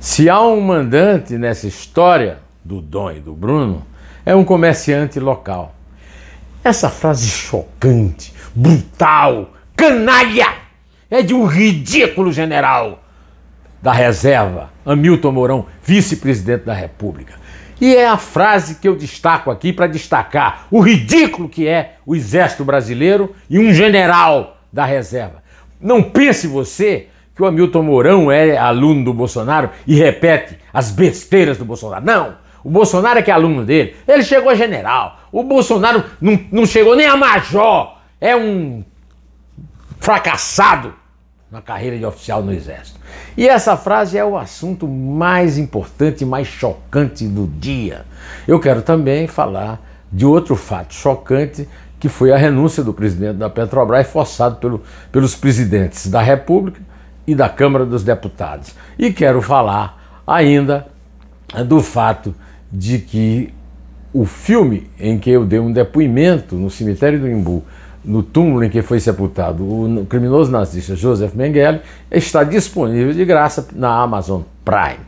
Se há um mandante nessa história do Dom e do Bruno, é um comerciante local. Essa frase chocante, brutal, canalha, é de um ridículo general da reserva, Hamilton Mourão, vice-presidente da República. E é a frase que eu destaco aqui para destacar o ridículo que é o Exército Brasileiro e um general da reserva. Não pense você que o Hamilton Mourão é aluno do Bolsonaro e repete as besteiras do Bolsonaro. Não! O Bolsonaro é que é aluno dele. Ele chegou a general. O Bolsonaro não, não chegou nem a major. É um fracassado na carreira de oficial no Exército. E essa frase é o assunto mais importante, mais chocante do dia. Eu quero também falar de outro fato chocante, que foi a renúncia do presidente da Petrobras, forçado pelo, pelos presidentes da República e da Câmara dos Deputados. E quero falar ainda do fato de que o filme em que eu dei um depoimento no cemitério do Imbu, no túmulo em que foi sepultado o criminoso nazista Joseph Mengele, está disponível de graça na Amazon Prime.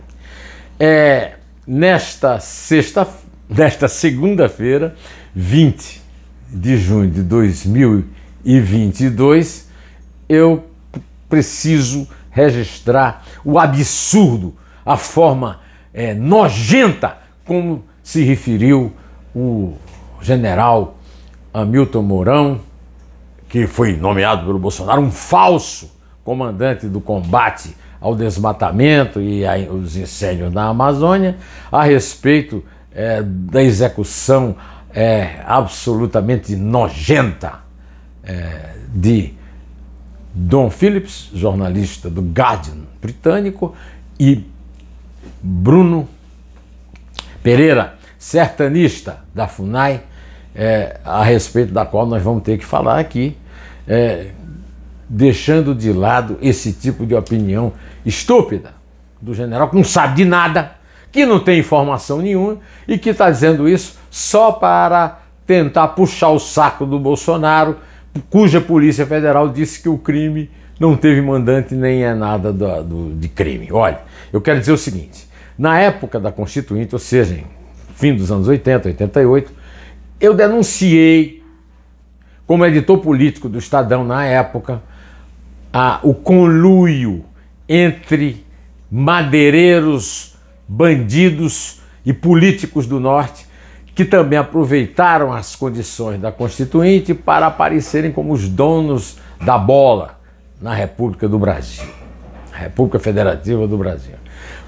É, nesta sexta, nesta segunda-feira, 20 de junho de 2022, eu preciso registrar o absurdo, a forma é, nojenta como se referiu o general Hamilton Mourão, que foi nomeado pelo Bolsonaro um falso comandante do combate ao desmatamento e aos incêndios na Amazônia, a respeito é, da execução é, absolutamente nojenta é, de Don Phillips, jornalista do Guardian britânico, e Bruno Pereira, sertanista da FUNAI, é, a respeito da qual nós vamos ter que falar aqui, é, deixando de lado esse tipo de opinião estúpida do general, que não sabe de nada, que não tem informação nenhuma e que está dizendo isso só para tentar puxar o saco do Bolsonaro cuja Polícia Federal disse que o crime não teve mandante nem é nada do, do, de crime. Olha, eu quero dizer o seguinte: na época da Constituinte, ou seja, fim dos anos 80, 88, eu denunciei, como editor político do Estadão na época, a, o conluio entre madeireiros, bandidos e políticos do Norte que também aproveitaram as condições da Constituinte para aparecerem como os donos da bola na República do Brasil, República Federativa do Brasil.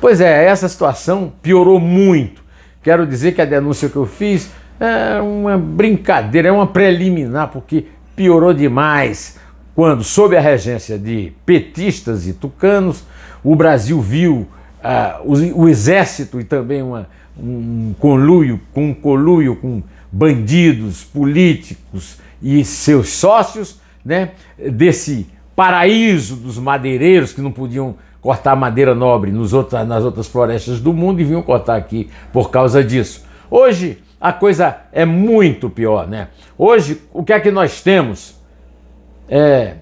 Pois é, essa situação piorou muito. Quero dizer que a denúncia que eu fiz é uma brincadeira, é uma preliminar, porque piorou demais quando, sob a regência de petistas e tucanos, o Brasil viu uh, ah, o, o exército e também uma um conluio, com um coluio com bandidos, políticos e seus sócios, né, desse paraíso dos madeireiros que não podiam cortar madeira nobre nos outros, nas outras florestas do mundo e vinham cortar aqui por causa disso. Hoje a coisa é muito pior, né? Hoje o que é que nós temos? É,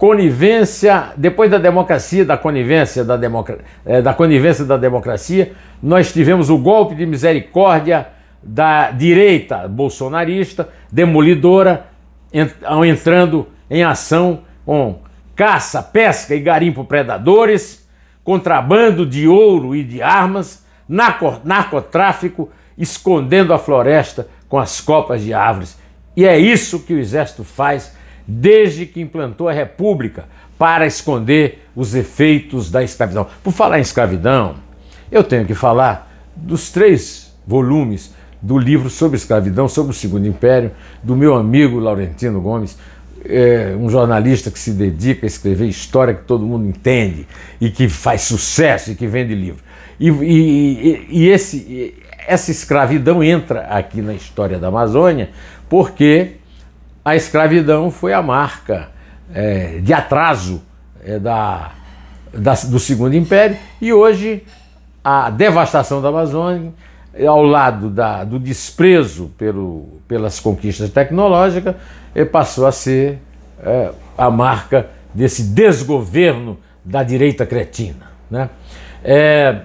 conivência, depois da democracia, da conivência da, democra, é, da conivência da democracia, nós tivemos o golpe de misericórdia da direita bolsonarista, demolidora, ent, entrando em ação com caça, pesca e garimpo predadores, contrabando de ouro e de armas, narco, narcotráfico, escondendo a floresta com as copas de árvores. E é isso que o exército faz desde que implantou a República para esconder os efeitos da escravidão. Por falar em escravidão, eu tenho que falar dos três volumes do livro sobre escravidão, sobre o Segundo Império, do meu amigo Laurentino Gomes, é, um jornalista que se dedica a escrever história que todo mundo entende e que faz sucesso e que vende livro. E, e, e esse, essa escravidão entra aqui na história da Amazônia porque a escravidão foi a marca é, de atraso é, da, da, do Segundo Império e hoje a devastação da Amazônia, é, ao lado da, do desprezo pelo, pelas conquistas tecnológicas, é, passou a ser é, a marca desse desgoverno da direita cretina. Né? É,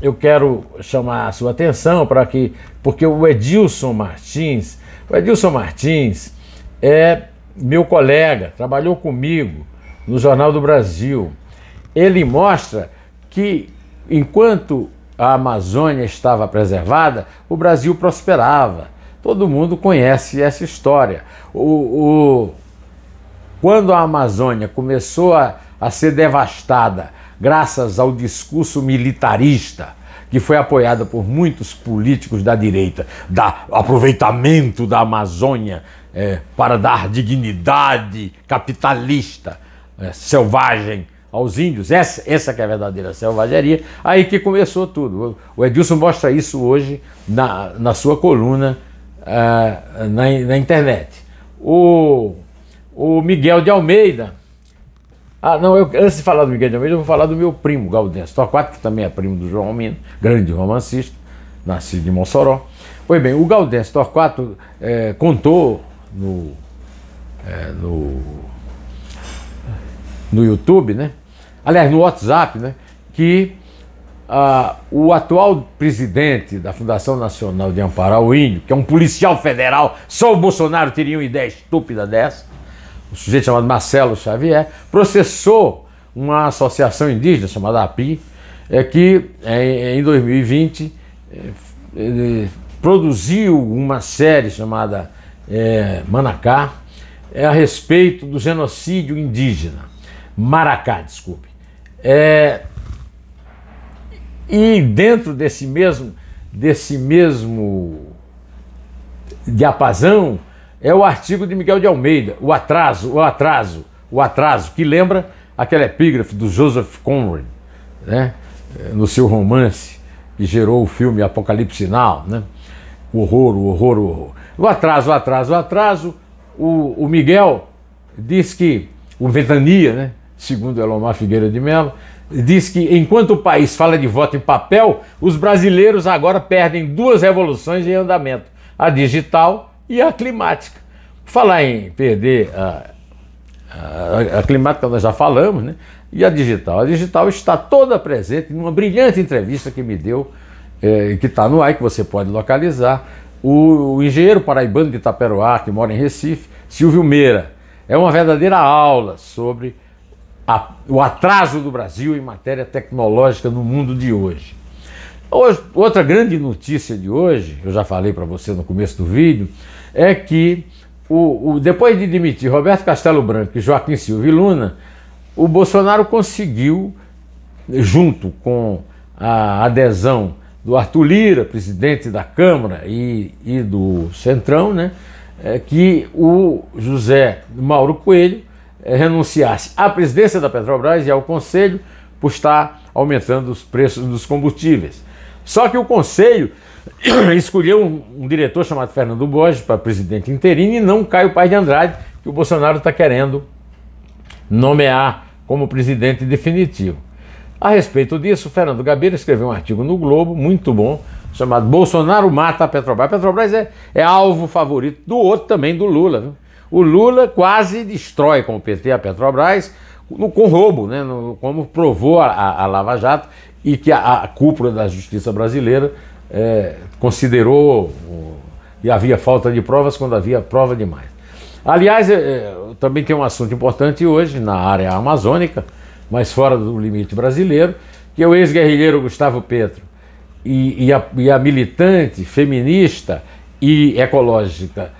eu quero chamar a sua atenção para que, porque o Edilson Martins, o Edilson Martins, é meu colega, trabalhou comigo no Jornal do Brasil. Ele mostra que enquanto a Amazônia estava preservada, o Brasil prosperava. Todo mundo conhece essa história. O, o quando a Amazônia começou a, a ser devastada, graças ao discurso militarista, que foi apoiada por muitos políticos da direita, da aproveitamento da Amazônia é, para dar dignidade capitalista é, selvagem aos índios. Essa, essa é a verdadeira selvageria. Aí que começou tudo. O Edilson mostra isso hoje na, na sua coluna é, na, na internet. O, o Miguel de Almeida ah, não, eu, antes de falar do Miguel de Almeida, eu vou falar do meu primo, Gaudêncio Torquato, que também é primo do João Almino, grande romancista, nascido em Mossoró. Pois bem, o Gaudêncio Torquato é, contou no, é, no, no YouTube, né? aliás, no WhatsApp, né? que ah, o atual presidente da Fundação Nacional de Amparar o Índio, que é um policial federal, só o Bolsonaro teria uma ideia estúpida dessa, um sujeito chamado Marcelo Xavier, processou uma associação indígena chamada API, é, que é, em 2020 é, produziu uma série chamada é, Manacá é, a respeito do genocídio indígena. Maracá, desculpe. É, e dentro desse mesmo, desse mesmo diapasão, é o artigo de Miguel de Almeida, O Atraso, o Atraso, o Atraso, que lembra aquela epígrafe do Joseph Conrad, né? É, no seu romance que gerou o filme Apocalipse Now, né? o horror, o horror, o horror. O atraso, o atraso, o atraso, o, o Miguel diz que, o Ventania, né? segundo Elomar Figueira de Mello, diz que enquanto o país fala de voto em papel, os brasileiros agora perdem duas revoluções em andamento, a digital e a climática. Falar em perder a, a, a climática, nós já falamos, né? E a digital? A digital está toda presente em uma brilhante entrevista que me deu, é, que está no ar, que você pode localizar. O, o engenheiro paraibano de Itaperuá, que mora em Recife, Silvio Meira. É uma verdadeira aula sobre a, o atraso do Brasil em matéria tecnológica no mundo de hoje. hoje outra grande notícia de hoje, eu já falei para você no começo do vídeo, é que o, o, depois de demitir Roberto Castelo Branco e Joaquim Silva Luna, o Bolsonaro conseguiu, junto com a adesão do Arthur Lira, presidente da Câmara e, e do Centrão, né, é, que o José Mauro Coelho é, renunciasse à presidência da Petrobras e ao Conselho por estar aumentando os preços dos combustíveis. Só que o Conselho escolheu um, um, diretor chamado Fernando Borges para presidente interino e não Caio pai de Andrade, que o Bolsonaro está querendo nomear como presidente definitivo. A respeito disso, Fernando Gabeira escreveu um artigo no Globo, muito bom, chamado Bolsonaro mata a Petrobras. A Petrobras é, é alvo favorito do outro também, do Lula. Viu? O Lula quase destrói com o PT a Petrobras no, com roubo, né? No, como provou a, a, Lava Jato e que a, a cúpula da justiça brasileira é, considerou e havia falta de provas quando havia prova demais. Aliás, é, é, também tem um assunto importante hoje na área amazônica, mas fora do limite brasileiro, que é o ex-guerrilheiro Gustavo Petro e, e, a, e a militante feminista e ecológica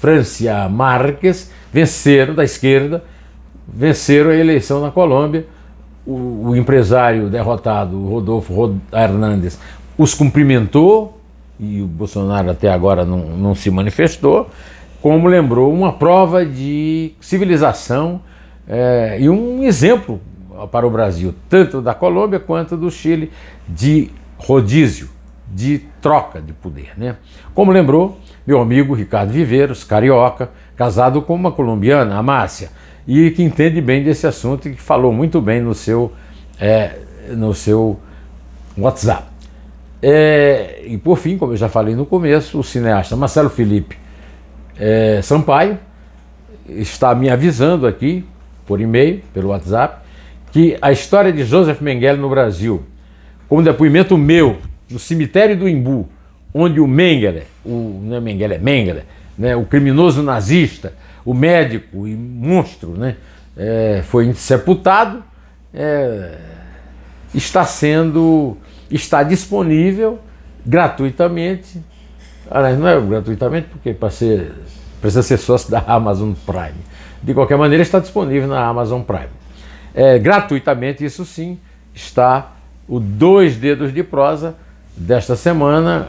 Francia Marques venceram da esquerda, venceram a eleição na Colômbia. O, o, empresário derrotado, Rodolfo Hernández, os cumprimentou, e o Bolsonaro até agora não, não se manifestou, como lembrou uma prova de civilização é, e um exemplo para o Brasil, tanto da Colômbia quanto do Chile, de rodízio, de troca de poder. Né? Como lembrou meu amigo Ricardo Viveiros, carioca, casado com uma colombiana, Márcia e que entende bem desse assunto e que falou muito bem no seu, é, no seu WhatsApp. É, e por fim, como eu já falei no começo, o cineasta Marcelo Felipe é, Sampaio está me avisando aqui, por e-mail, pelo WhatsApp, que a história de Joseph Mengele no Brasil, com depoimento meu, no cemitério do Imbu, onde o Mengele, o, não é Mengele, é Mengele, né, o criminoso nazista, o médico e monstro, né, é, foi sepultado, é, está sendo está disponível gratuitamente. Aliás, não é gratuitamente, porque para ser, precisa ser sócio da Amazon Prime. De qualquer maneira, está disponível na Amazon Prime. É, gratuitamente, isso sim, está o Dois Dedos de Prosa desta semana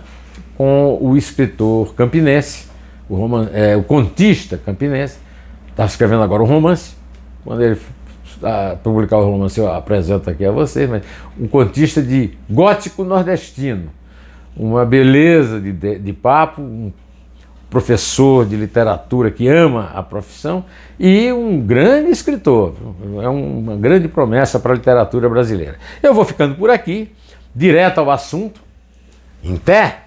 com o escritor campinense, o, roman, é, o contista campinense. Está escrevendo agora um romance. Quando ele a publicar o romance, eu assim, apresento aqui a vocês, mas um contista de gótico nordestino, uma beleza de, de, de papo, um professor de literatura que ama a profissão e um grande escritor. É uma grande promessa para a literatura brasileira. Eu vou ficando por aqui, direto ao assunto. Em pé!